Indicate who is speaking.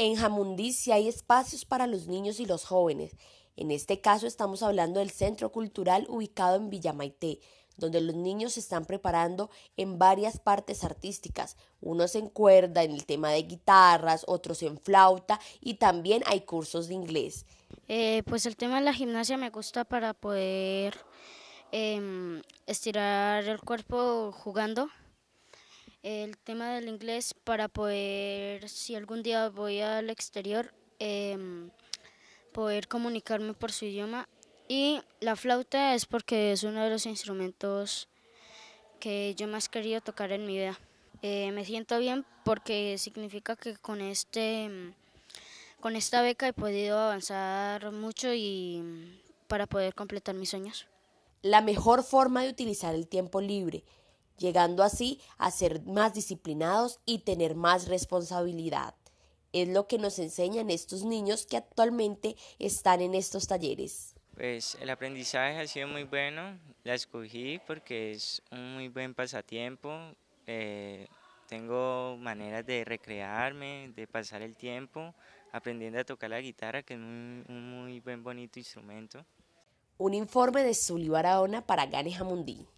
Speaker 1: En sí hay espacios para los niños y los jóvenes. En este caso estamos hablando del centro cultural ubicado en Villamaité, donde los niños se están preparando en varias partes artísticas. Unos en cuerda, en el tema de guitarras, otros en flauta y también hay cursos de inglés. Eh, pues el tema de la gimnasia me gusta para poder
Speaker 2: em, estirar el cuerpo jugando el tema del inglés para poder, si algún día voy al exterior, em, poder comunicarme por su idioma. Y la flauta es porque es uno de los instrumentos que yo más querido tocar en mi vida. Eh, me siento bien porque significa que con este em, con esta beca he podido avanzar
Speaker 1: mucho y em, para poder completar mis sueños. La mejor forma de utilizar el tiempo libre llegando así a ser más disciplinados y tener más responsabilidad. Es lo que nos enseñan estos niños que actualmente están en estos talleres.
Speaker 3: Pues el aprendizaje ha sido muy bueno, la escogí porque es un muy buen pasatiempo, eh, tengo maneras de recrearme, de pasar el tiempo, aprendiendo a tocar la guitarra, que es un, muy buen, bonito instrumento.
Speaker 1: Un informe de Zulio Barahona para Gane Jamundí.